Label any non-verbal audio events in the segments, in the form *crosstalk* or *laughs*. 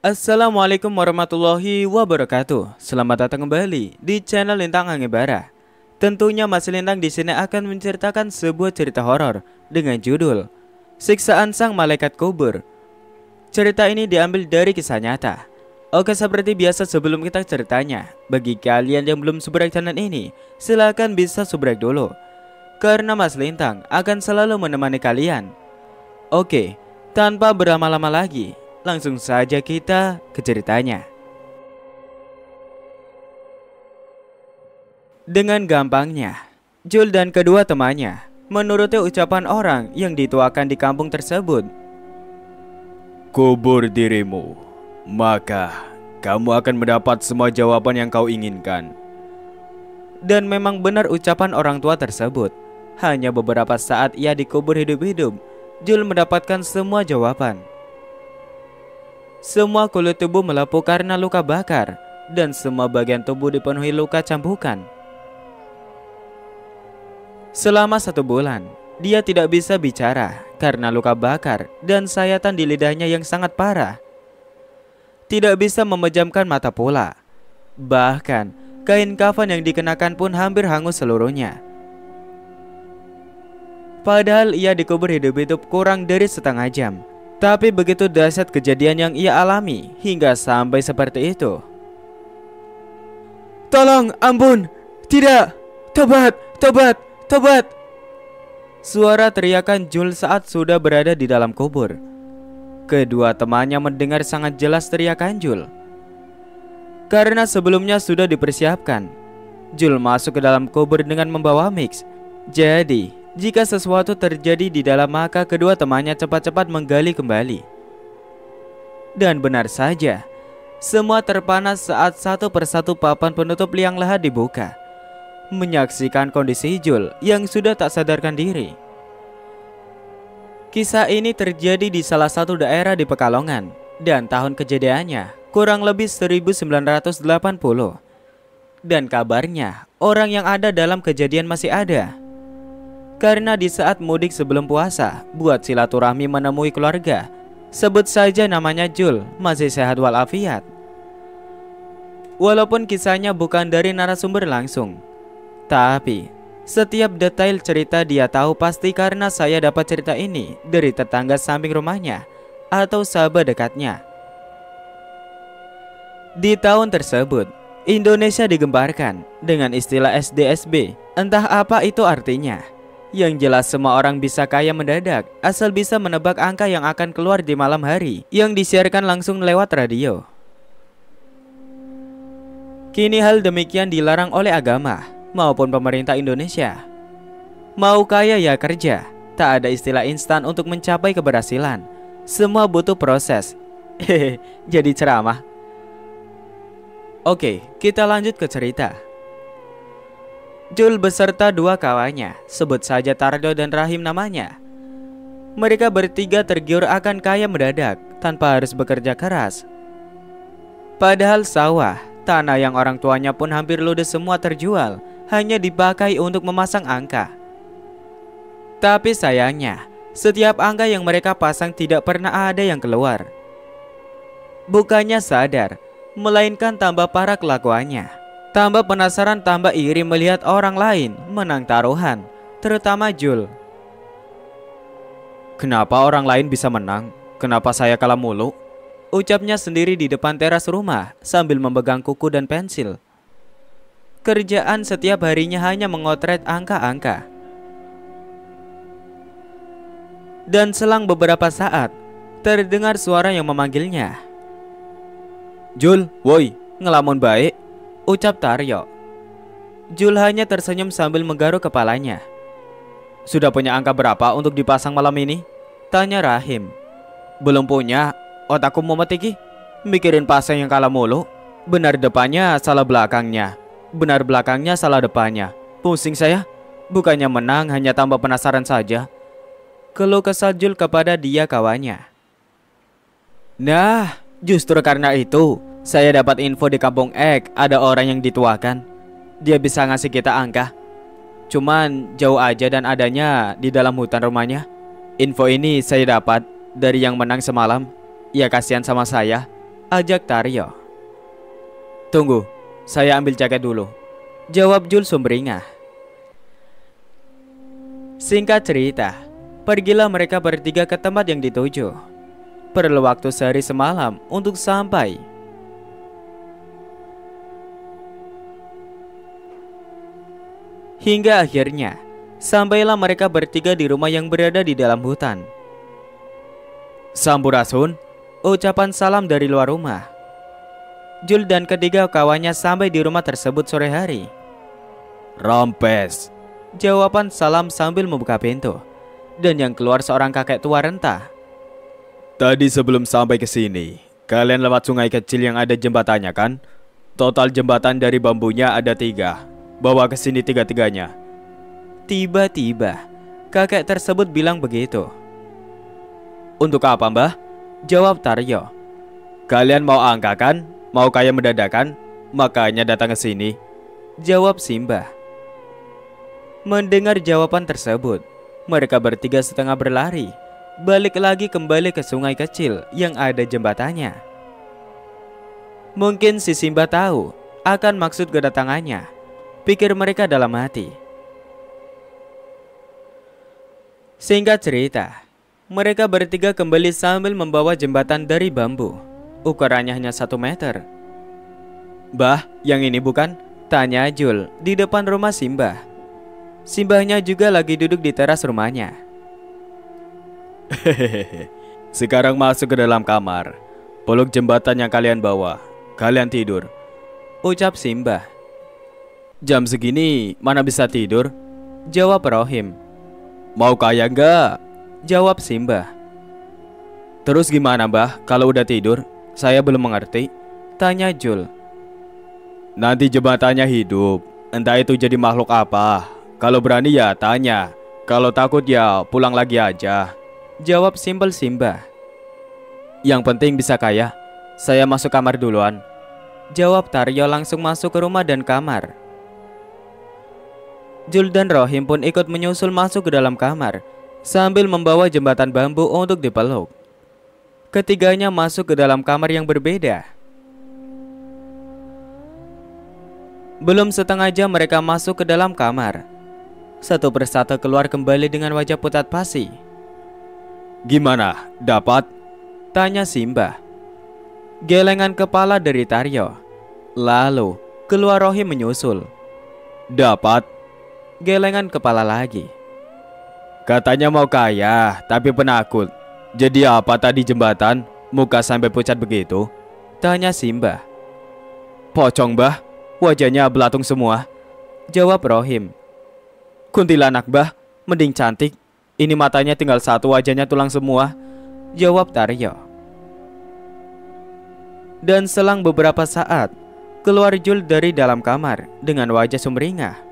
Assalamualaikum warahmatullahi wabarakatuh. Selamat datang kembali di channel Lintang Hangebara. Tentunya Mas Lintang di sini akan menceritakan sebuah cerita horor dengan judul Siksaan Sang Malaikat Kubur. Cerita ini diambil dari kisah nyata. Oke, seperti biasa sebelum kita ceritanya, bagi kalian yang belum subscribe channel ini, silahkan bisa subscribe dulu. Karena Mas Lintang akan selalu menemani kalian. Oke, tanpa berlama-lama lagi, Langsung saja kita ke ceritanya. Dengan gampangnya, Jul dan kedua temannya menuruti ucapan orang yang dituakan di kampung tersebut. Kubur dirimu, maka kamu akan mendapat semua jawaban yang kau inginkan. Dan memang benar ucapan orang tua tersebut. Hanya beberapa saat ia dikubur hidup-hidup, Jul mendapatkan semua jawaban. Semua kulit tubuh melepuh karena luka bakar dan semua bagian tubuh dipenuhi luka cambukan. Selama satu bulan, dia tidak bisa bicara karena luka bakar dan sayatan di lidahnya yang sangat parah. Tidak bisa memejamkan mata pula. Bahkan, kain kafan yang dikenakan pun hampir hangus seluruhnya. Padahal ia dikubur hidup-hidup kurang dari setengah jam tapi begitu dahsyat kejadian yang ia alami hingga sampai seperti itu. Tolong, ampun, tidak, tobat, tobat, tobat. Suara teriakan Jul saat sudah berada di dalam kubur. Kedua temannya mendengar sangat jelas teriakan Jul. Karena sebelumnya sudah dipersiapkan, Jul masuk ke dalam kubur dengan membawa mix. Jadi, jika sesuatu terjadi di dalam maka kedua temannya cepat-cepat menggali kembali. Dan benar saja, semua terpanas saat satu persatu papan penutup liang lahat dibuka. Menyaksikan kondisi Jul yang sudah tak sadarkan diri. Kisah ini terjadi di salah satu daerah di Pekalongan dan tahun kejadiannya kurang lebih 1980. Dan kabarnya orang yang ada dalam kejadian masih ada. Karena di saat mudik sebelum puasa, buat silaturahmi menemui keluarga, sebut saja namanya Jul, masih sehat walafiat. Walaupun kisahnya bukan dari narasumber langsung, tapi setiap detail cerita dia tahu pasti karena saya dapat cerita ini dari tetangga samping rumahnya atau sahabat dekatnya. Di tahun tersebut, Indonesia digembarkan dengan istilah SDSB, entah apa itu artinya. Yang jelas semua orang bisa kaya mendadak asal bisa menebak angka yang akan keluar di malam hari yang disiarkan langsung lewat radio. Kini hal demikian dilarang oleh agama maupun pemerintah Indonesia. Mau kaya ya kerja, tak ada istilah instan untuk mencapai keberhasilan. Semua butuh proses. Hehe, *laughs* jadi ceramah. Oke, kita lanjut ke cerita. Jul beserta dua kawannya, sebut saja Tardo dan Rahim namanya. Mereka bertiga tergiur akan kaya mendadak tanpa harus bekerja keras. Padahal sawah, tanah yang orang tuanya pun hampir ludes semua terjual, hanya dipakai untuk memasang angka. Tapi sayangnya, setiap angka yang mereka pasang tidak pernah ada yang keluar. Bukannya sadar, melainkan tambah parah kelakuannya. Tambah penasaran tambah iri melihat orang lain menang taruhan, terutama Jul. Kenapa orang lain bisa menang? Kenapa saya kalah mulu? Ucapnya sendiri di depan teras rumah sambil memegang kuku dan pensil. Kerjaan setiap harinya hanya mengotret angka-angka. Dan selang beberapa saat, terdengar suara yang memanggilnya. Jul, woi, ngelamun baik. Ucap Taryo. Jul hanya tersenyum sambil menggaruk kepalanya. Sudah punya angka berapa untuk dipasang malam ini? Tanya Rahim. Belum punya, otakku mau metiki. Mikirin pasang yang kalah mulu. Benar depannya, salah belakangnya. Benar belakangnya, salah depannya. Pusing saya. Bukannya menang, hanya tambah penasaran saja. Keluh kesal Jul kepada dia kawannya. Nah, justru karena itu, saya dapat info di kampung Ek ada orang yang dituakan. Dia bisa ngasih kita angka. Cuman jauh aja dan adanya di dalam hutan rumahnya. Info ini saya dapat dari yang menang semalam. Ya kasihan sama saya. Ajak Taryo. Tunggu, saya ambil jaket dulu. Jawab Jul sumberingah. Singkat cerita, pergilah mereka bertiga ke tempat yang dituju. Perlu waktu sehari semalam untuk sampai Hingga akhirnya, sampailah mereka bertiga di rumah yang berada di dalam hutan. Sampurasun, ucapan salam dari luar rumah. Jul dan ketiga kawannya sampai di rumah tersebut sore hari. Rompes, jawaban salam sambil membuka pintu. Dan yang keluar seorang kakek tua renta. Tadi sebelum sampai ke sini, kalian lewat sungai kecil yang ada jembatannya kan? Total jembatan dari bambunya ada tiga, Bawa ke sini tiga-tiganya. Tiba-tiba, kakek tersebut bilang begitu. Untuk apa, Mbah? Jawab Taryo. Kalian mau angkakan? Mau kaya mendadakan? Makanya datang ke sini. Jawab Simba. Mendengar jawaban tersebut, mereka bertiga setengah berlari, balik lagi kembali ke sungai kecil yang ada jembatannya. Mungkin si Simba tahu akan maksud kedatangannya pikir mereka dalam hati. Sehingga cerita, mereka bertiga kembali sambil membawa jembatan dari bambu. Ukurannya hanya satu meter. Bah, yang ini bukan? Tanya Jul di depan rumah Simbah. Simbahnya juga lagi duduk di teras rumahnya. Hehehe, sekarang masuk ke dalam kamar. Peluk jembatan yang kalian bawa. Kalian tidur. Ucap Simbah Jam segini mana bisa tidur? Jawab Rohim. Mau kaya nggak? Jawab Simbah. Terus gimana Mbah kalau udah tidur? Saya belum mengerti. Tanya Jul. Nanti jembatannya hidup. Entah itu jadi makhluk apa. Kalau berani ya tanya. Kalau takut ya pulang lagi aja. Jawab simpel Simbah. Yang penting bisa kaya. Saya masuk kamar duluan. Jawab Taryo langsung masuk ke rumah dan kamar. Jul dan Rohim pun ikut menyusul masuk ke dalam kamar sambil membawa jembatan bambu untuk dipeluk. Ketiganya masuk ke dalam kamar yang berbeda. Belum setengah jam mereka masuk ke dalam kamar. Satu persatu keluar kembali dengan wajah putat pasi. Gimana? Dapat? Tanya Simba. Gelengan kepala dari Taryo. Lalu, keluar Rohim menyusul. Dapat, gelengan kepala lagi. Katanya mau kaya, tapi penakut. Jadi apa tadi jembatan? Muka sampai pucat begitu? Tanya Simba. Pocong bah, wajahnya belatung semua. Jawab Rohim. Kuntilanak bah, mending cantik. Ini matanya tinggal satu, wajahnya tulang semua. Jawab Taryo. Dan selang beberapa saat, keluar Jul dari dalam kamar dengan wajah sumringah.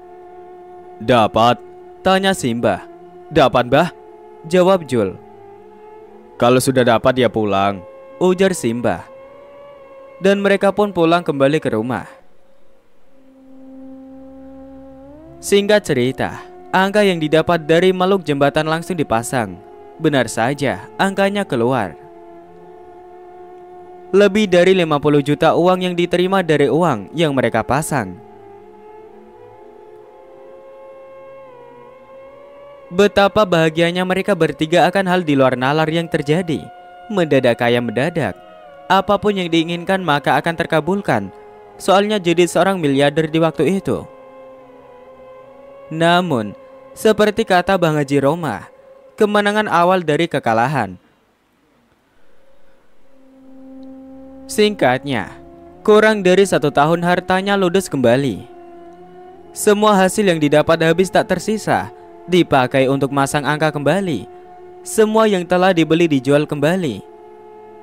Dapat? Tanya Simba. Dapat bah? Jawab Jul Kalau sudah dapat ya pulang Ujar Simba. Dan mereka pun pulang kembali ke rumah Singkat cerita Angka yang didapat dari makhluk jembatan langsung dipasang Benar saja angkanya keluar lebih dari 50 juta uang yang diterima dari uang yang mereka pasang. Betapa bahagianya mereka bertiga akan hal di luar nalar yang terjadi. Mendadak kaya mendadak. Apapun yang diinginkan maka akan terkabulkan. Soalnya jadi seorang miliarder di waktu itu. Namun, seperti kata Bang Haji Roma, kemenangan awal dari kekalahan. Singkatnya, kurang dari satu tahun hartanya ludes kembali. Semua hasil yang didapat habis tak tersisa dipakai untuk masang angka kembali. Semua yang telah dibeli dijual kembali.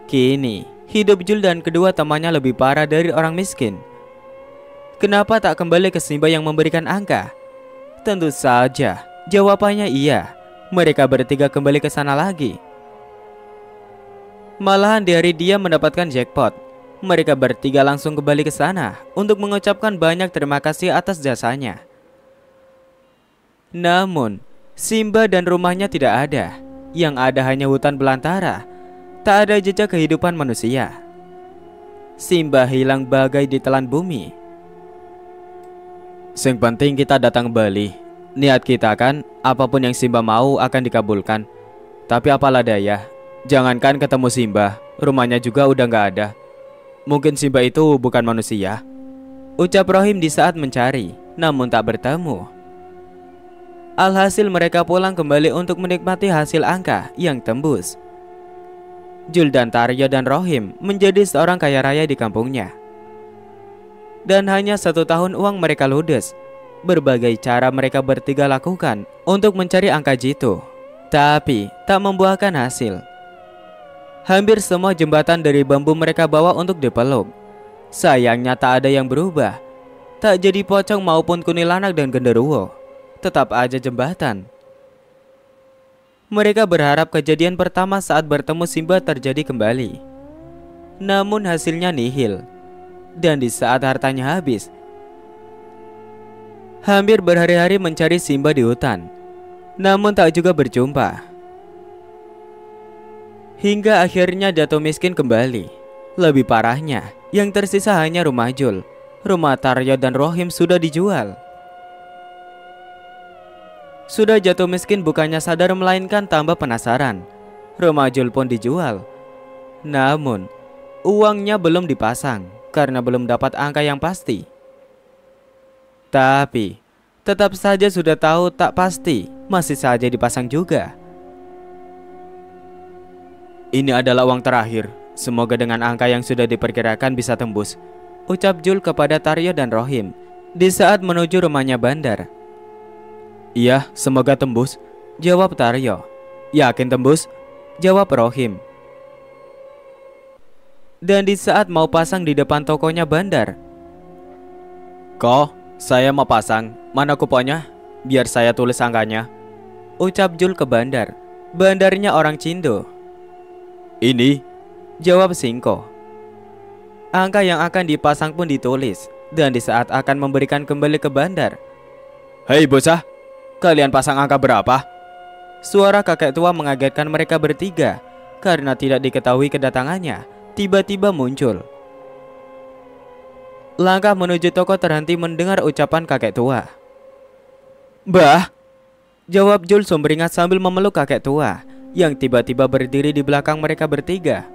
Kini, hidup Jul dan kedua temannya lebih parah dari orang miskin. Kenapa tak kembali ke Simba yang memberikan angka? Tentu saja, jawabannya iya. Mereka bertiga kembali ke sana lagi. Malahan di hari dia mendapatkan jackpot. Mereka bertiga langsung kembali ke sana untuk mengucapkan banyak terima kasih atas jasanya. Namun, Simba dan rumahnya tidak ada. Yang ada hanya hutan belantara. Tak ada jejak kehidupan manusia. Simba hilang bagai ditelan bumi. Yang penting kita datang kembali. Niat kita kan, apapun yang Simba mau akan dikabulkan. Tapi apalah daya, jangankan ketemu Simba, rumahnya juga udah gak ada. Mungkin Simba itu bukan manusia. Ucap Rohim di saat mencari, namun tak bertemu. Alhasil mereka pulang kembali untuk menikmati hasil angka yang tembus. Jul dan Taryo dan Rohim menjadi seorang kaya raya di kampungnya. Dan hanya satu tahun uang mereka ludes. Berbagai cara mereka bertiga lakukan untuk mencari angka jitu. Tapi tak membuahkan hasil. Hampir semua jembatan dari bambu mereka bawa untuk dipeluk. Sayangnya tak ada yang berubah. Tak jadi pocong maupun kunilanak dan genderuwo tetap aja jembatan. Mereka berharap kejadian pertama saat bertemu Simba terjadi kembali. Namun hasilnya nihil. Dan di saat hartanya habis, hampir berhari-hari mencari Simba di hutan. Namun tak juga berjumpa. Hingga akhirnya jatuh miskin kembali. Lebih parahnya, yang tersisa hanya rumah Jul. Rumah Taryo dan Rohim sudah dijual. Sudah jatuh miskin bukannya sadar melainkan tambah penasaran. Rumah Jul pun dijual. Namun, uangnya belum dipasang karena belum dapat angka yang pasti. Tapi, tetap saja sudah tahu tak pasti, masih saja dipasang juga. Ini adalah uang terakhir. Semoga dengan angka yang sudah diperkirakan bisa tembus. Ucap Jul kepada Taryo dan Rohim di saat menuju rumahnya bandar. Iya, semoga tembus, jawab Taryo. Yakin tembus? Jawab Rohim. Dan di saat mau pasang di depan tokonya Bandar. Kok, saya mau pasang. Mana kuponnya? Biar saya tulis angkanya. Ucap Jul ke Bandar. Bandarnya orang Cindo. Ini, jawab Singko. Angka yang akan dipasang pun ditulis. Dan di saat akan memberikan kembali ke Bandar. Hei bosah. Kalian pasang angka berapa? Suara kakek tua mengagetkan mereka bertiga karena tidak diketahui kedatangannya. Tiba-tiba muncul. Langkah menuju toko terhenti mendengar ucapan kakek tua. "Bah!" jawab Jul sumberingat sambil memeluk kakek tua yang tiba-tiba berdiri di belakang mereka bertiga.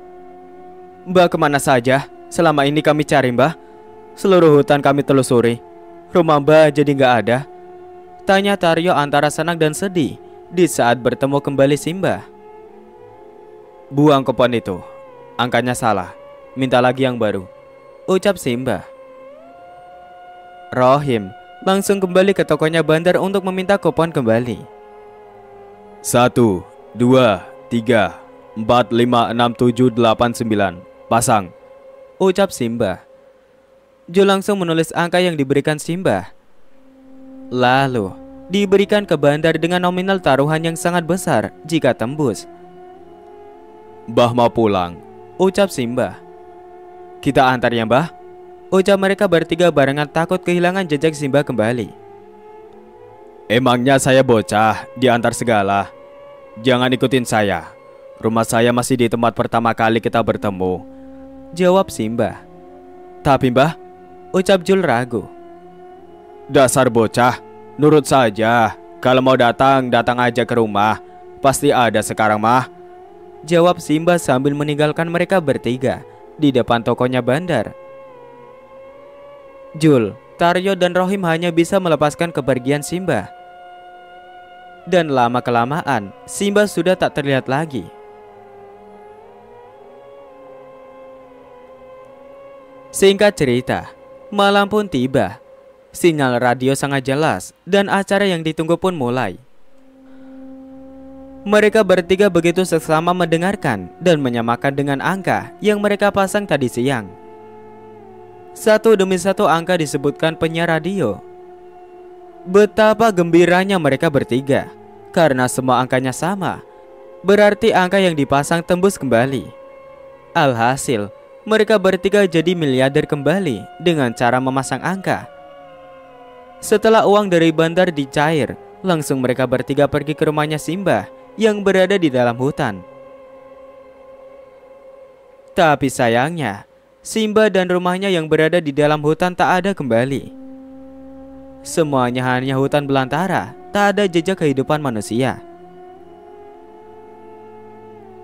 "Mbah kemana saja? Selama ini kami cari Mbah. Seluruh hutan kami telusuri. Rumah Mbah jadi nggak ada." Tanya Taryo antara senang dan sedih di saat bertemu kembali Simba. Buang kupon itu, angkanya salah. Minta lagi yang baru. Ucap Simba. Rohim langsung kembali ke tokonya bandar untuk meminta kupon kembali. Satu, dua, tiga, empat, lima, enam, tujuh, delapan, sembilan. Pasang. Ucap Simba. Jo langsung menulis angka yang diberikan Simba. Lalu, diberikan ke bandar dengan nominal taruhan yang sangat besar jika tembus. Bah mau pulang, ucap Simba. Kita antar ya mbah, ucap mereka bertiga barengan takut kehilangan jejak Simba kembali. Emangnya saya bocah, diantar segala. Jangan ikutin saya, rumah saya masih di tempat pertama kali kita bertemu. Jawab Simba. Tapi mbah, ucap Jul ragu. Dasar bocah, nurut saja. Kalau mau datang, datang aja ke rumah. Pasti ada sekarang mah. Jawab Simba sambil meninggalkan mereka bertiga di depan tokonya bandar. Jul, Taryo dan Rohim hanya bisa melepaskan kepergian Simba. Dan lama-kelamaan, Simba sudah tak terlihat lagi. Singkat cerita, malam pun tiba Sinyal radio sangat jelas dan acara yang ditunggu pun mulai. Mereka bertiga begitu seksama mendengarkan dan menyamakan dengan angka yang mereka pasang tadi siang. Satu demi satu angka disebutkan penyiar radio. Betapa gembiranya mereka bertiga karena semua angkanya sama. Berarti angka yang dipasang tembus kembali. Alhasil, mereka bertiga jadi miliarder kembali dengan cara memasang angka setelah uang dari bandar dicair, langsung mereka bertiga pergi ke rumahnya Simbah yang berada di dalam hutan. Tapi sayangnya, Simba dan rumahnya yang berada di dalam hutan tak ada kembali. Semuanya hanya hutan belantara, tak ada jejak kehidupan manusia.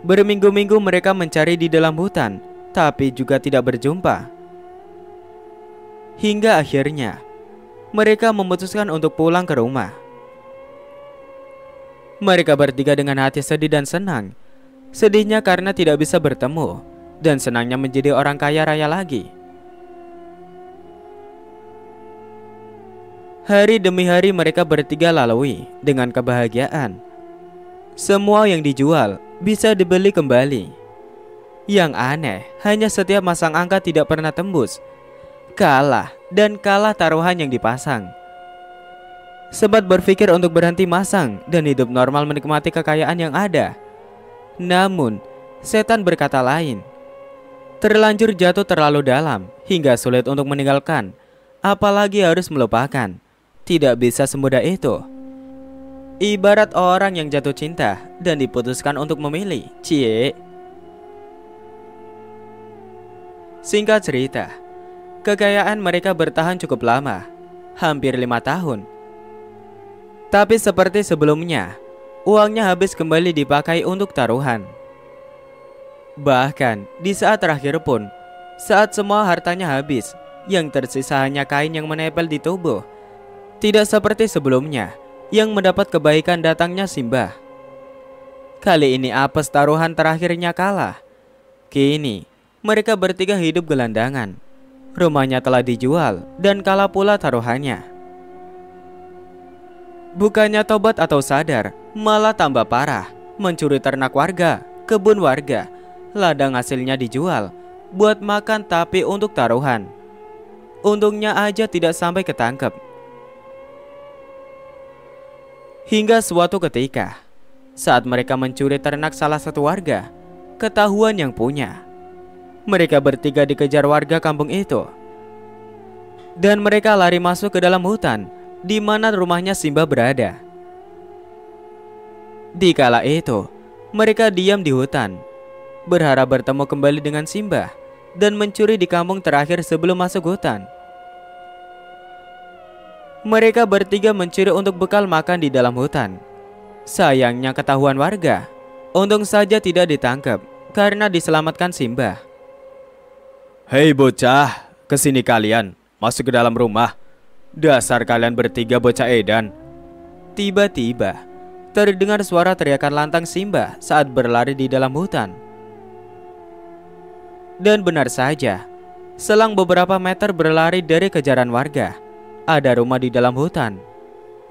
Berminggu-minggu mereka mencari di dalam hutan, tapi juga tidak berjumpa. Hingga akhirnya, mereka memutuskan untuk pulang ke rumah. Mereka bertiga dengan hati sedih dan senang. Sedihnya karena tidak bisa bertemu dan senangnya menjadi orang kaya raya lagi. Hari demi hari mereka bertiga lalui dengan kebahagiaan. Semua yang dijual bisa dibeli kembali. Yang aneh, hanya setiap masang angka tidak pernah tembus kalah dan kalah taruhan yang dipasang. Sebat berpikir untuk berhenti masang dan hidup normal menikmati kekayaan yang ada. Namun, setan berkata lain. Terlanjur jatuh terlalu dalam hingga sulit untuk meninggalkan, apalagi harus melupakan. Tidak bisa semudah itu. Ibarat orang yang jatuh cinta dan diputuskan untuk memilih, cie. Singkat cerita, Kekayaan mereka bertahan cukup lama, hampir lima tahun. Tapi seperti sebelumnya, uangnya habis kembali dipakai untuk taruhan. Bahkan di saat terakhir pun, saat semua hartanya habis, yang tersisa hanya kain yang menempel di tubuh. Tidak seperti sebelumnya, yang mendapat kebaikan datangnya Simbah. Kali ini apes taruhan terakhirnya kalah. Kini, mereka bertiga hidup gelandangan rumahnya telah dijual dan kalah pula taruhannya. Bukannya tobat atau sadar, malah tambah parah, mencuri ternak warga, kebun warga, ladang hasilnya dijual, buat makan tapi untuk taruhan. Untungnya aja tidak sampai ketangkep. Hingga suatu ketika, saat mereka mencuri ternak salah satu warga, ketahuan yang punya mereka bertiga dikejar warga kampung itu. Dan mereka lari masuk ke dalam hutan di mana rumahnya Simba berada. Di kala itu, mereka diam di hutan, berharap bertemu kembali dengan Simba dan mencuri di kampung terakhir sebelum masuk hutan. Mereka bertiga mencuri untuk bekal makan di dalam hutan. Sayangnya ketahuan warga. Untung saja tidak ditangkap karena diselamatkan Simba. Hei bocah, kesini kalian, masuk ke dalam rumah. Dasar kalian bertiga bocah edan. Tiba-tiba, terdengar suara teriakan lantang Simba saat berlari di dalam hutan. Dan benar saja, selang beberapa meter berlari dari kejaran warga, ada rumah di dalam hutan.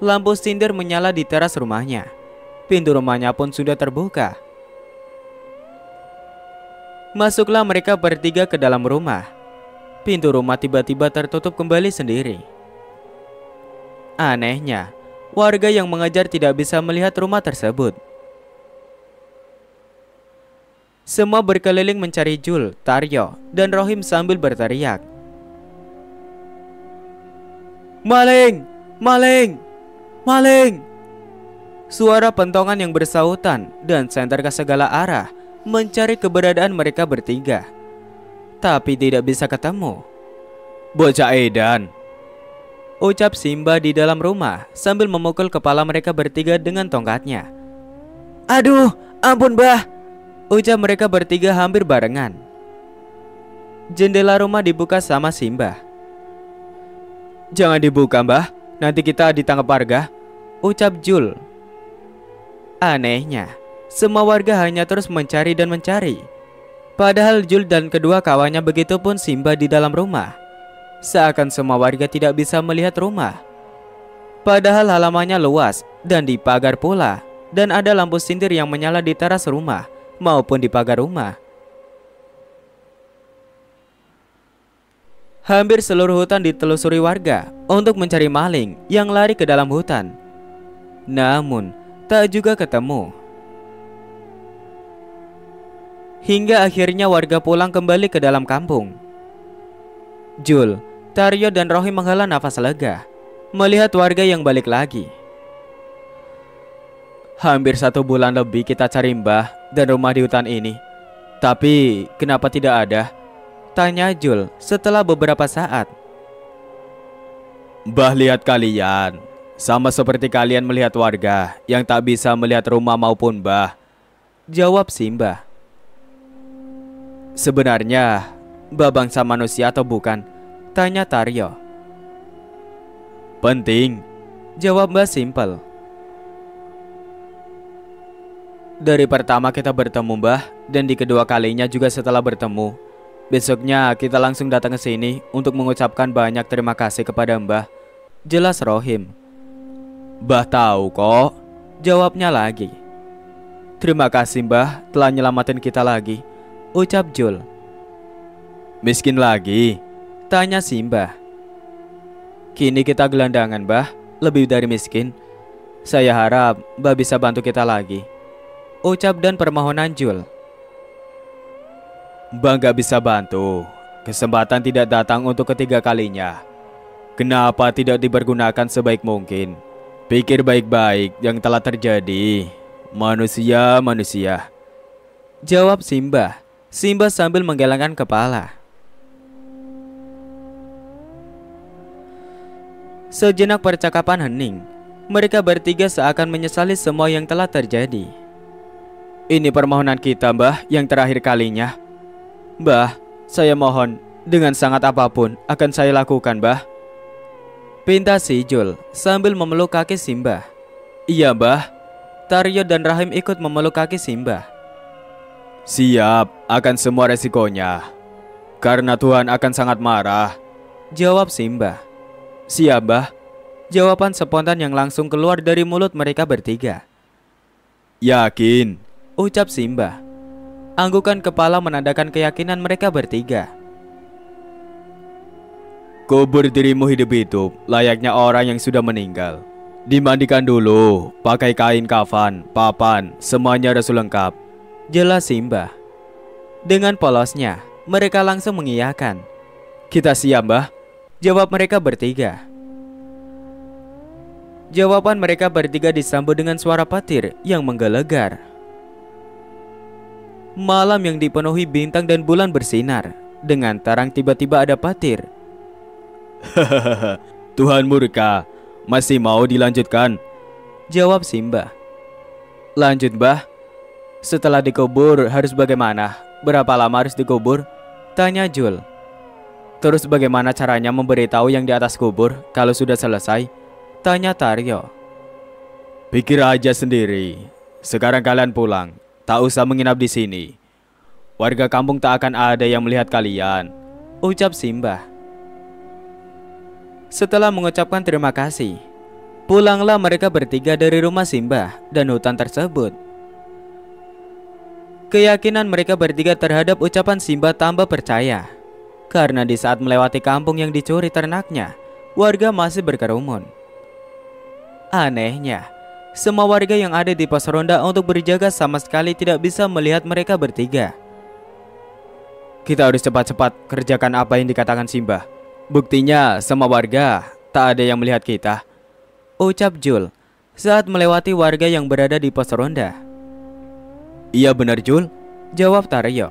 Lampu sindir menyala di teras rumahnya. Pintu rumahnya pun sudah terbuka. Masuklah mereka bertiga ke dalam rumah. Pintu rumah tiba-tiba tertutup kembali sendiri. Anehnya, warga yang mengejar tidak bisa melihat rumah tersebut. Semua berkeliling mencari Jul, Taryo, dan Rohim sambil berteriak. Maling! Maling! Maling! Suara pentongan yang bersautan dan senter ke segala arah mencari keberadaan mereka bertiga. Tapi tidak bisa ketemu. Bocah Edan. Ucap Simba di dalam rumah sambil memukul kepala mereka bertiga dengan tongkatnya. Aduh, ampun bah. Ucap mereka bertiga hampir barengan. Jendela rumah dibuka sama Simba. Jangan dibuka mbah, nanti kita ditangkap warga. Ucap Jul. Anehnya, semua warga hanya terus mencari dan mencari. Padahal Jul dan kedua kawannya begitu pun Simba di dalam rumah. Seakan semua warga tidak bisa melihat rumah. Padahal halamannya luas dan dipagar pula. Dan ada lampu sindir yang menyala di teras rumah maupun di pagar rumah. Hampir seluruh hutan ditelusuri warga untuk mencari maling yang lari ke dalam hutan. Namun, tak juga ketemu hingga akhirnya warga pulang kembali ke dalam kampung. Jul, Taryo dan Rohim menghela nafas lega melihat warga yang balik lagi. Hampir satu bulan lebih kita cari mbah dan rumah di hutan ini. Tapi kenapa tidak ada? Tanya Jul setelah beberapa saat. Mbah lihat kalian. Sama seperti kalian melihat warga yang tak bisa melihat rumah maupun mbah. Jawab Simbah. Sebenarnya, babangsa manusia atau bukan? Tanya Taryo. Penting, jawab Mbak Simple. Dari pertama kita bertemu Mbah dan di kedua kalinya juga setelah bertemu. Besoknya kita langsung datang ke sini untuk mengucapkan banyak terima kasih kepada Mbah. Jelas Rohim. Mbah tahu kok, jawabnya lagi. Terima kasih Mbah telah nyelamatin kita lagi. Ucap Jul Miskin lagi? Tanya Simbah. Kini kita gelandangan bah Lebih dari miskin Saya harap Mbah bisa bantu kita lagi Ucap dan permohonan Jul Mbah gak bisa bantu Kesempatan tidak datang untuk ketiga kalinya Kenapa tidak dipergunakan sebaik mungkin? Pikir baik-baik yang telah terjadi Manusia-manusia Jawab Simbah Simba sambil menggelengkan kepala. Sejenak percakapan hening. Mereka bertiga seakan menyesali semua yang telah terjadi. Ini permohonan kita, Mbah, yang terakhir kalinya. Mbah, saya mohon, dengan sangat apapun akan saya lakukan, Mbah. Pinta sijul sambil memeluk kaki Simba. Iya, Mbah. Taryo dan Rahim ikut memeluk kaki Simba. Siap akan semua resikonya. Karena Tuhan akan sangat marah. Jawab Simba. Siap, Bah. Jawaban spontan yang langsung keluar dari mulut mereka bertiga. Yakin, ucap Simba. Anggukan kepala menandakan keyakinan mereka bertiga. Kubur dirimu hidup-hidup, layaknya orang yang sudah meninggal. Dimandikan dulu, pakai kain kafan, papan, semuanya sudah lengkap jelas Simbah. Dengan polosnya, mereka langsung mengiyakan. Kita siap, Mbah. Jawab mereka bertiga. Jawaban mereka bertiga disambut dengan suara patir yang menggelegar. Malam yang dipenuhi bintang dan bulan bersinar. Dengan tarang tiba-tiba ada patir. Hahaha, *laughs* Tuhan murka. Masih mau dilanjutkan? Jawab Simba. Lanjut, Mbah. Setelah dikubur harus bagaimana? Berapa lama harus dikubur? Tanya Jul. Terus bagaimana caranya memberitahu yang di atas kubur kalau sudah selesai? Tanya Taryo. Pikir aja sendiri. Sekarang kalian pulang. Tak usah menginap di sini. Warga kampung tak akan ada yang melihat kalian. Ucap Simbah. Setelah mengucapkan terima kasih, pulanglah mereka bertiga dari rumah Simbah dan hutan tersebut. Keyakinan mereka bertiga terhadap ucapan Simba tambah percaya. Karena di saat melewati kampung yang dicuri ternaknya, warga masih berkerumun. Anehnya, semua warga yang ada di pos ronda untuk berjaga sama sekali tidak bisa melihat mereka bertiga. Kita harus cepat-cepat kerjakan apa yang dikatakan Simba. Buktinya semua warga tak ada yang melihat kita. Ucap Jul saat melewati warga yang berada di pos ronda. Iya benar Jul, jawab Taryo. Ya.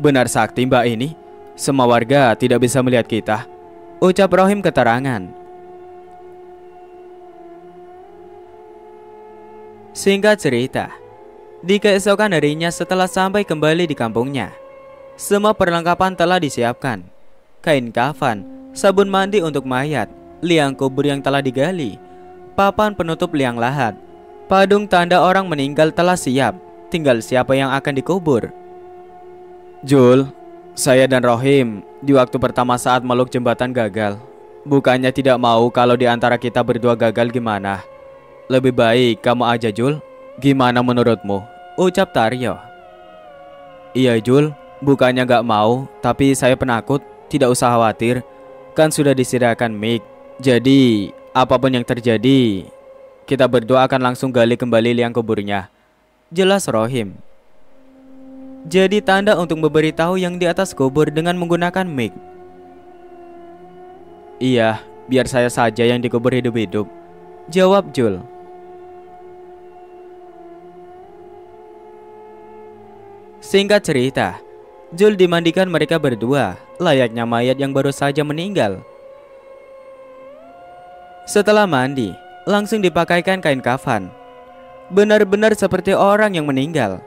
Benar sakti mbak ini, semua warga tidak bisa melihat kita. Ucap Rohim keterangan. Singkat cerita, di keesokan harinya setelah sampai kembali di kampungnya, semua perlengkapan telah disiapkan. Kain kafan, sabun mandi untuk mayat, liang kubur yang telah digali, papan penutup liang lahat, padung tanda orang meninggal telah siap tinggal siapa yang akan dikubur. Jul, saya dan Rohim di waktu pertama saat meluk jembatan gagal. Bukannya tidak mau kalau di antara kita berdua gagal gimana? Lebih baik kamu aja Jul. Gimana menurutmu? Ucap Taryo. Iya Jul, bukannya gak mau, tapi saya penakut, tidak usah khawatir. Kan sudah disediakan mic, jadi apapun yang terjadi, kita berdua akan langsung gali kembali liang kuburnya. Jelas Rohim. Jadi tanda untuk memberitahu yang di atas kubur dengan menggunakan mic. Iya, biar saya saja yang dikubur hidup-hidup. Jawab Jul. Singkat cerita, Jul dimandikan mereka berdua, layaknya mayat yang baru saja meninggal. Setelah mandi, langsung dipakaikan kain kafan benar-benar seperti orang yang meninggal.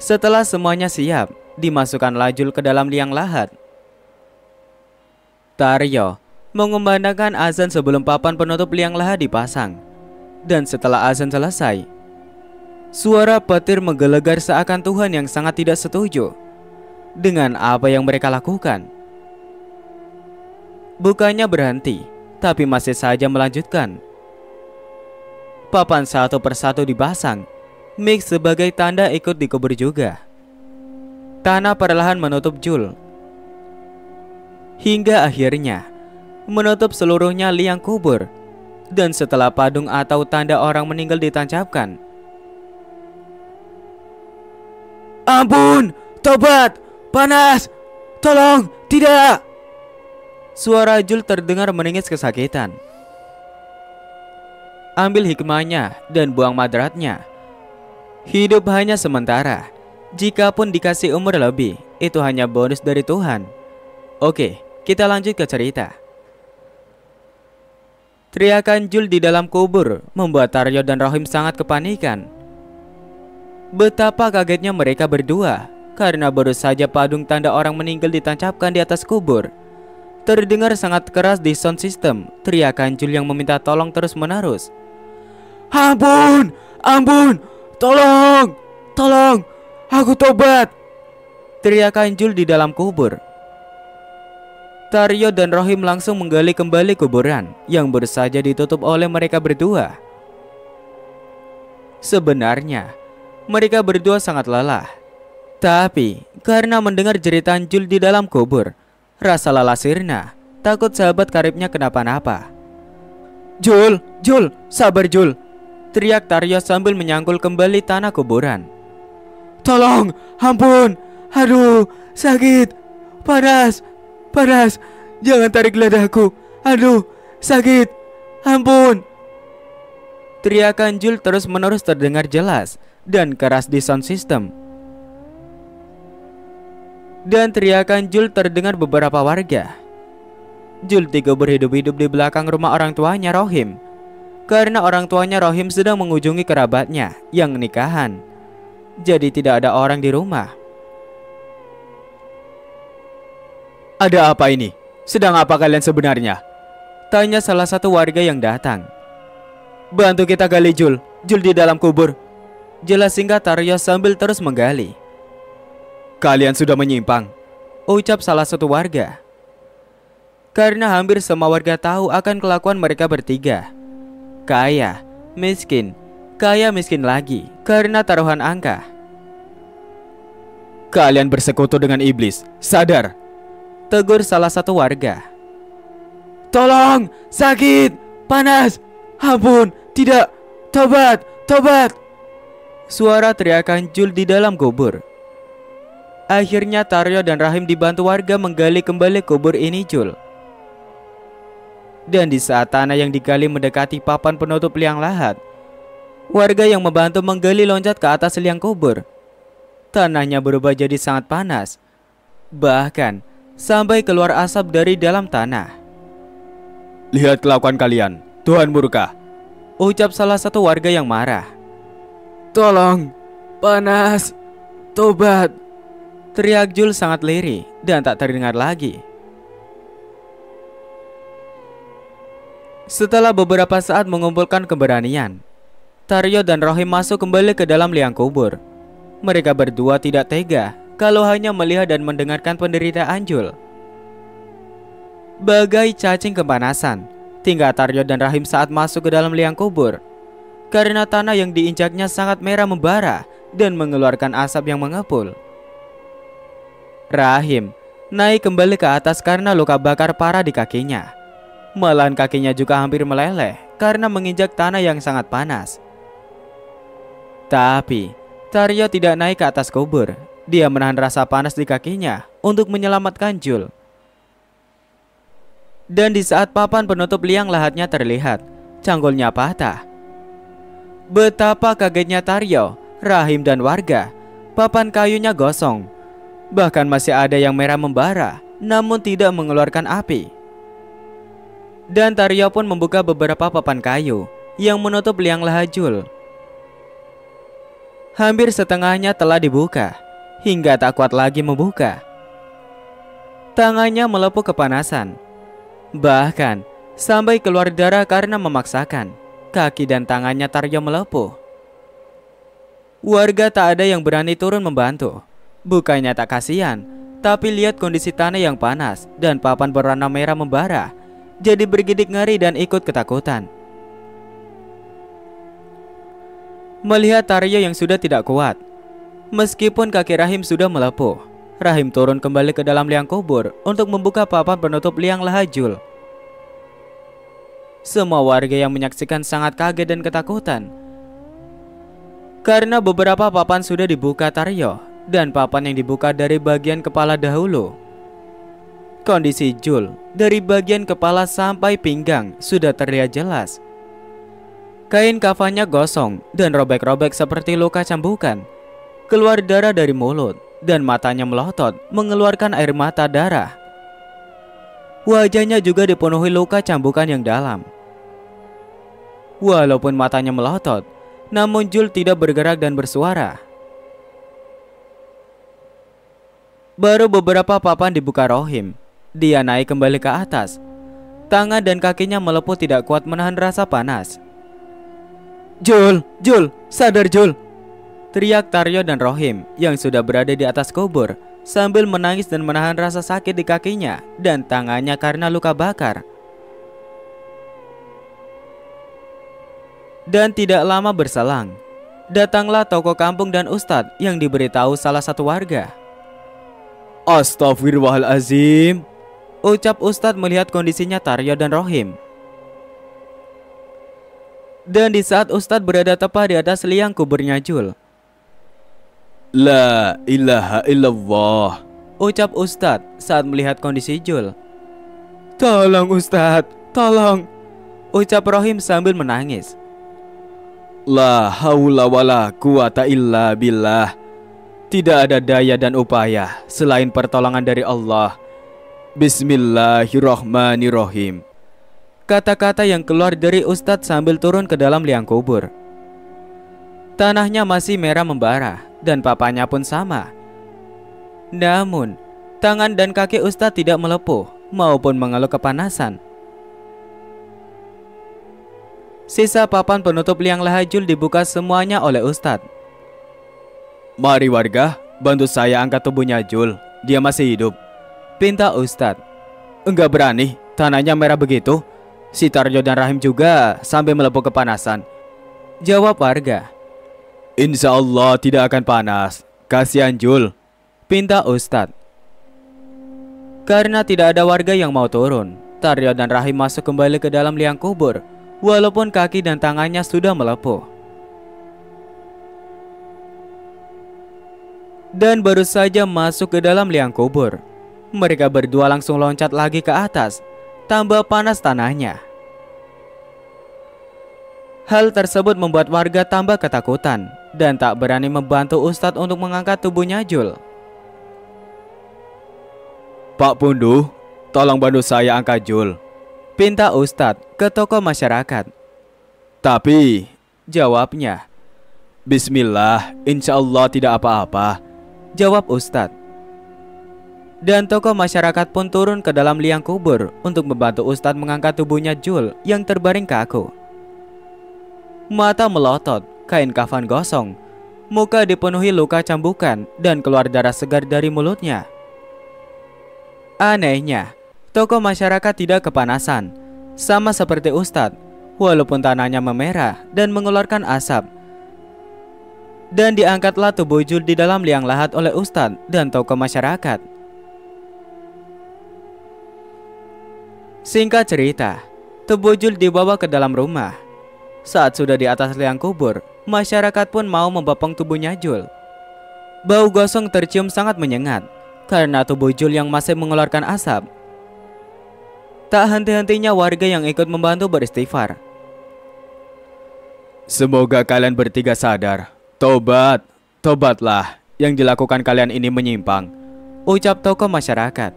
Setelah semuanya siap, dimasukkan lajul ke dalam liang lahat. Taryo mengumandangkan azan sebelum papan penutup liang lahat dipasang. Dan setelah azan selesai, suara petir menggelegar seakan Tuhan yang sangat tidak setuju dengan apa yang mereka lakukan. Bukannya berhenti, tapi masih saja melanjutkan Papan satu persatu dipasang. Mix sebagai tanda ikut dikubur juga. Tanah perlahan menutup Jul. Hingga akhirnya menutup seluruhnya liang kubur. Dan setelah padung atau tanda orang meninggal ditancapkan. Ampun, tobat, panas, tolong, tidak. Suara Jul terdengar meningis kesakitan ambil hikmahnya dan buang madratnya. Hidup hanya sementara. Jika pun dikasih umur lebih, itu hanya bonus dari Tuhan. Oke, kita lanjut ke cerita. Teriakan Jul di dalam kubur membuat Taryo dan Rohim sangat kepanikan. Betapa kagetnya mereka berdua karena baru saja padung tanda orang meninggal ditancapkan di atas kubur. Terdengar sangat keras di sound system teriakan Jul yang meminta tolong terus-menerus. Ampun, ampun, tolong, tolong, aku tobat. Teriakan Jul di dalam kubur. Taryo dan Rohim langsung menggali kembali kuburan yang baru saja ditutup oleh mereka berdua. Sebenarnya, mereka berdua sangat lelah. Tapi, karena mendengar jeritan Jul di dalam kubur, rasa lelah sirna, takut sahabat karibnya kenapa-napa. Jul, Jul, sabar Jul, Teriak Taryo sambil menyangkul kembali tanah kuburan Tolong, ampun, aduh, sakit, panas, panas, jangan tarik ledaku, aduh, sakit, ampun Teriakan Jul terus menerus terdengar jelas dan keras di sound system Dan teriakan Jul terdengar beberapa warga Jul tiga berhidup-hidup di belakang rumah orang tuanya Rohim karena orang tuanya Rohim sedang mengunjungi kerabatnya yang nikahan. Jadi tidak ada orang di rumah. Ada apa ini? Sedang apa kalian sebenarnya? Tanya salah satu warga yang datang. Bantu kita gali Jul. Jul di dalam kubur. Jelas singkat Taryo sambil terus menggali. Kalian sudah menyimpang. Ucap salah satu warga. Karena hampir semua warga tahu akan kelakuan mereka bertiga kaya, miskin, kaya miskin lagi karena taruhan angka. Kalian bersekutu dengan iblis, sadar. Tegur salah satu warga. Tolong, sakit, panas, ampun, tidak, tobat, tobat. Suara teriakan Jul di dalam kubur. Akhirnya Taryo dan Rahim dibantu warga menggali kembali kubur ini Jul dan di saat tanah yang digali mendekati papan penutup liang lahat. Warga yang membantu menggali loncat ke atas liang kubur. Tanahnya berubah jadi sangat panas. Bahkan sampai keluar asap dari dalam tanah. Lihat kelakuan kalian, Tuhan murka. Ucap salah satu warga yang marah. Tolong, panas, tobat. Teriak Jul sangat lirih dan tak terdengar lagi. Setelah beberapa saat mengumpulkan keberanian, Taryo dan Rohim masuk kembali ke dalam liang kubur. Mereka berdua tidak tega kalau hanya melihat dan mendengarkan penderita anjul. Bagai cacing kepanasan, tinggal Taryo dan Rahim saat masuk ke dalam liang kubur. Karena tanah yang diinjaknya sangat merah membara dan mengeluarkan asap yang mengepul. Rahim naik kembali ke atas karena luka bakar parah di kakinya. Malahan kakinya juga hampir meleleh karena menginjak tanah yang sangat panas. Tapi, Taryo tidak naik ke atas kubur. Dia menahan rasa panas di kakinya untuk menyelamatkan Jul. Dan di saat papan penutup liang lahatnya terlihat, canggulnya patah. Betapa kagetnya Taryo, Rahim dan warga. Papan kayunya gosong. Bahkan masih ada yang merah membara, namun tidak mengeluarkan api. Dan Taryo pun membuka beberapa papan kayu yang menutup liang lahajul. Hampir setengahnya telah dibuka, hingga tak kuat lagi membuka. Tangannya melepuh kepanasan. Bahkan, sampai keluar darah karena memaksakan. Kaki dan tangannya Taryo melepuh. Warga tak ada yang berani turun membantu. Bukannya tak kasihan, tapi lihat kondisi tanah yang panas dan papan berwarna merah membara jadi bergidik ngeri dan ikut ketakutan. Melihat Taryo yang sudah tidak kuat, meskipun kaki Rahim sudah melepuh, Rahim turun kembali ke dalam liang kubur untuk membuka papan penutup liang lahajul. Semua warga yang menyaksikan sangat kaget dan ketakutan karena beberapa papan sudah dibuka Taryo dan papan yang dibuka dari bagian kepala dahulu Kondisi Jul dari bagian kepala sampai pinggang sudah terlihat jelas. Kain kafannya gosong dan robek-robek seperti luka cambukan. Keluar darah dari mulut dan matanya melotot mengeluarkan air mata darah. Wajahnya juga dipenuhi luka cambukan yang dalam. Walaupun matanya melotot, namun Jul tidak bergerak dan bersuara. Baru beberapa papan dibuka Rohim dia naik kembali ke atas. Tangan dan kakinya melepuh tidak kuat menahan rasa panas. Jul, Jul, sadar Jul. Teriak Taryo dan Rohim yang sudah berada di atas kubur sambil menangis dan menahan rasa sakit di kakinya dan tangannya karena luka bakar. Dan tidak lama berselang, datanglah toko kampung dan ustadz yang diberitahu salah satu warga. Astagfirullahalazim, Ucap Ustadz melihat kondisinya Taryo dan Rohim. Dan di saat Ustadz berada tepat di atas liang kuburnya Jul. La ilaha illallah. Ucap Ustadz saat melihat kondisi Jul. Tolong Ustadz, tolong. Ucap Rohim sambil menangis. La haula wala quwata illa billah. Tidak ada daya dan upaya selain pertolongan dari Allah Bismillahirrahmanirrahim, Kata-kata yang keluar dari Ustadz sambil turun ke dalam liang kubur Tanahnya masih merah membara dan papanya pun sama Namun, tangan dan kaki Ustadz tidak melepuh maupun mengeluh kepanasan Sisa papan penutup liang lahajul dibuka semuanya oleh Ustadz Mari warga, bantu saya angkat tubuhnya Jul Dia masih hidup Pinta Ustadz. Enggak berani, tanahnya merah begitu. Si Tarjo dan Rahim juga sampai melepuh kepanasan. Jawab warga. Insya Allah tidak akan panas. Kasihan Jul. Pinta Ustadz. Karena tidak ada warga yang mau turun, Tarjo dan Rahim masuk kembali ke dalam liang kubur, walaupun kaki dan tangannya sudah melepuh. Dan baru saja masuk ke dalam liang kubur, mereka berdua langsung loncat lagi ke atas, tambah panas tanahnya. Hal tersebut membuat warga tambah ketakutan dan tak berani membantu Ustadz untuk mengangkat tubuhnya Jul. Pak Pundu, tolong bantu saya angkat Jul. Pinta Ustadz ke toko masyarakat. Tapi, jawabnya, Bismillah, insya Allah tidak apa-apa. Jawab Ustadz. Dan tokoh masyarakat pun turun ke dalam liang kubur untuk membantu Ustadz mengangkat tubuhnya Jul yang terbaring kaku. Mata melotot, kain kafan gosong, muka dipenuhi luka cambukan dan keluar darah segar dari mulutnya. Anehnya, tokoh masyarakat tidak kepanasan, sama seperti Ustadz, walaupun tanahnya memerah dan mengeluarkan asap dan diangkatlah tubuh Jul di dalam liang lahat oleh Ustadz dan tokoh masyarakat. Singkat cerita, Tebujul dibawa ke dalam rumah. Saat sudah di atas liang kubur, masyarakat pun mau membopong tubuhnya Jul. Bau gosong tercium sangat menyengat karena tubuh Jul yang masih mengeluarkan asap. Tak henti-hentinya warga yang ikut membantu beristighfar. Semoga kalian bertiga sadar. Tobat, tobatlah. Yang dilakukan kalian ini menyimpang. Ucap tokoh masyarakat.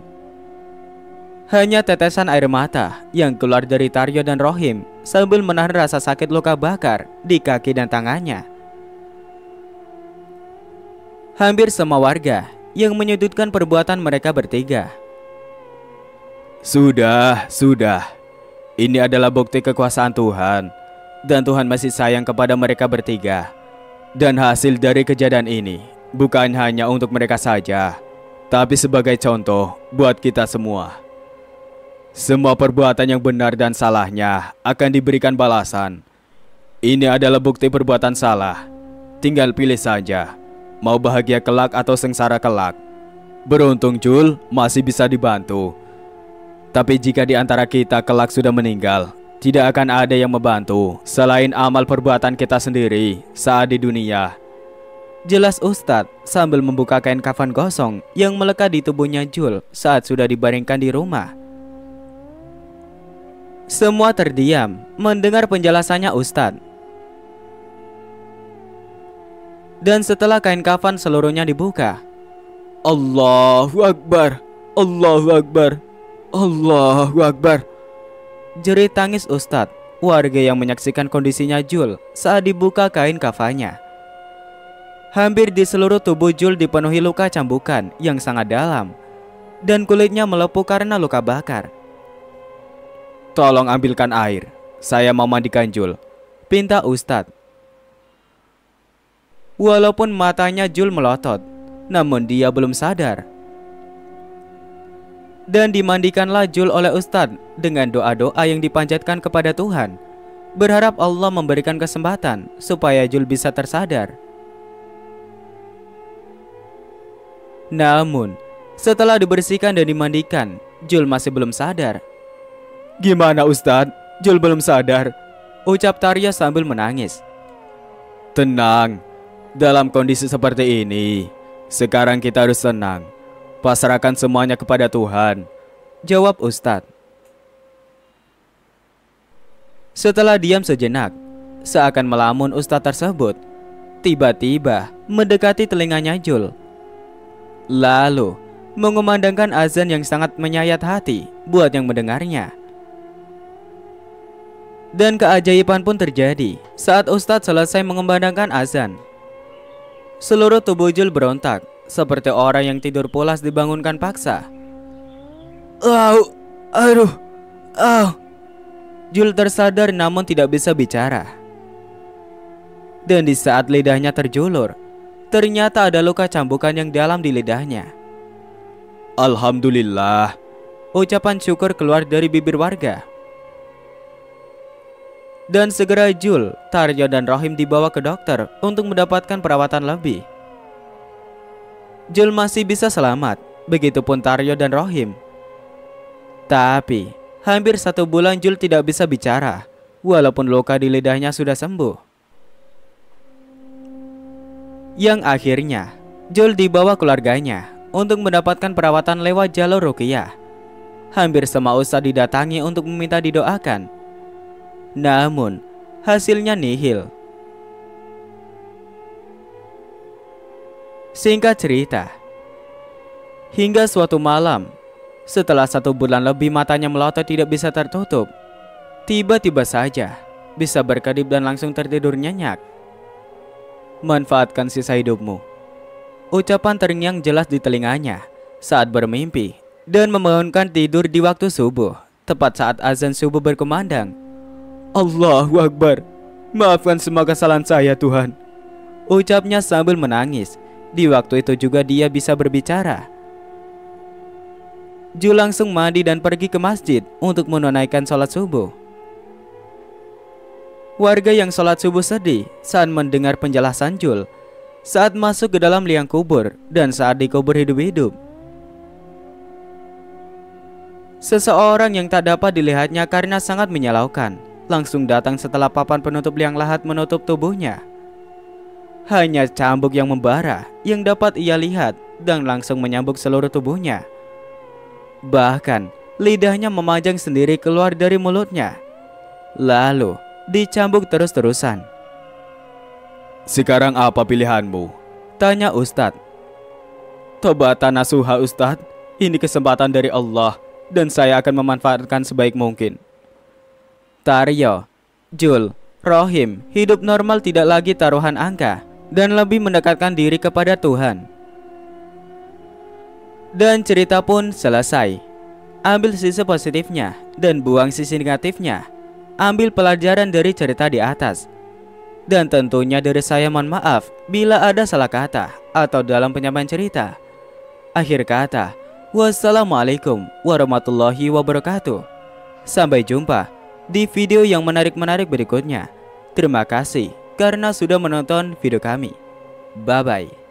Hanya tetesan air mata yang keluar dari Taryo dan Rohim sambil menahan rasa sakit luka bakar di kaki dan tangannya. Hampir semua warga yang menyudutkan perbuatan mereka bertiga. Sudah, sudah. Ini adalah bukti kekuasaan Tuhan dan Tuhan masih sayang kepada mereka bertiga. Dan hasil dari kejadian ini bukan hanya untuk mereka saja, tapi sebagai contoh buat kita semua. Semua perbuatan yang benar dan salahnya akan diberikan balasan. Ini adalah bukti perbuatan salah. Tinggal pilih saja, mau bahagia kelak atau sengsara kelak. Beruntung Jul masih bisa dibantu. Tapi jika di antara kita kelak sudah meninggal, tidak akan ada yang membantu selain amal perbuatan kita sendiri saat di dunia. Jelas Ustadz sambil membuka kain kafan kosong yang melekat di tubuhnya Jul saat sudah dibaringkan di rumah. Semua terdiam mendengar penjelasannya Ustadz. Dan setelah kain kafan seluruhnya dibuka, Allahu Akbar, Allahu Akbar, Allahu Akbar. Jerit tangis Ustadz, warga yang menyaksikan kondisinya Jul saat dibuka kain kafannya. Hampir di seluruh tubuh Jul dipenuhi luka cambukan yang sangat dalam, dan kulitnya melepuh karena luka bakar. Tolong ambilkan air. Saya mau mandi Jul. Pinta Ustad. Walaupun matanya Jul melotot, namun dia belum sadar. Dan dimandikanlah Jul oleh Ustad dengan doa-doa yang dipanjatkan kepada Tuhan. Berharap Allah memberikan kesempatan supaya Jul bisa tersadar. Namun, setelah dibersihkan dan dimandikan, Jul masih belum sadar Gimana Ustadz? Jul belum sadar. Ucap Tarya sambil menangis. Tenang. Dalam kondisi seperti ini, sekarang kita harus tenang. Pasrahkan semuanya kepada Tuhan. Jawab Ustadz. Setelah diam sejenak, seakan melamun Ustadz tersebut, tiba-tiba mendekati telinganya Jul. Lalu, mengumandangkan azan yang sangat menyayat hati buat yang mendengarnya. Dan keajaiban pun terjadi saat Ustadz selesai mengembandangkan azan. Seluruh tubuh Jul berontak, seperti orang yang tidur pulas dibangunkan paksa. Au, aduh, au. Jul tersadar namun tidak bisa bicara. Dan di saat lidahnya terjulur, ternyata ada luka cambukan yang dalam di lidahnya. Alhamdulillah, ucapan syukur keluar dari bibir warga. Dan segera Jul, Tarjo dan Rohim dibawa ke dokter untuk mendapatkan perawatan lebih. Jul masih bisa selamat, begitupun Tarjo dan Rohim. Tapi, hampir satu bulan Jul tidak bisa bicara, walaupun luka di lidahnya sudah sembuh. Yang akhirnya, Jul dibawa keluarganya untuk mendapatkan perawatan lewat jalur rukiah. Hampir semua usaha didatangi untuk meminta didoakan namun, hasilnya nihil. Singkat cerita, hingga suatu malam, setelah satu bulan lebih matanya melotot tidak bisa tertutup, tiba-tiba saja bisa berkedip dan langsung tertidur nyenyak. Manfaatkan sisa hidupmu. Ucapan terngiang jelas di telinganya saat bermimpi dan membangunkan tidur di waktu subuh, tepat saat azan subuh berkumandang. Allahu Akbar. Maafkan semua kesalahan saya Tuhan. Ucapnya sambil menangis. Di waktu itu juga dia bisa berbicara. Ju langsung mandi dan pergi ke masjid untuk menunaikan sholat subuh. Warga yang sholat subuh sedih saat mendengar penjelasan Jul saat masuk ke dalam liang kubur dan saat dikubur hidup-hidup. Seseorang yang tak dapat dilihatnya karena sangat menyalaukan langsung datang setelah papan penutup liang lahat menutup tubuhnya. Hanya cambuk yang membara yang dapat ia lihat dan langsung menyambuk seluruh tubuhnya. Bahkan lidahnya memanjang sendiri keluar dari mulutnya. Lalu dicambuk terus-terusan. Sekarang apa pilihanmu? Tanya Ustadz. Tobatan nasuha Ustadz, ini kesempatan dari Allah dan saya akan memanfaatkan sebaik mungkin. Tario, Jul, Rohim, hidup normal tidak lagi taruhan angka dan lebih mendekatkan diri kepada Tuhan. Dan cerita pun selesai. Ambil sisi positifnya dan buang sisi negatifnya. Ambil pelajaran dari cerita di atas. Dan tentunya dari saya mohon maaf bila ada salah kata atau dalam penyampaian cerita. Akhir kata, wassalamualaikum warahmatullahi wabarakatuh. Sampai jumpa di video yang menarik-menarik berikutnya. Terima kasih karena sudah menonton video kami. Bye-bye.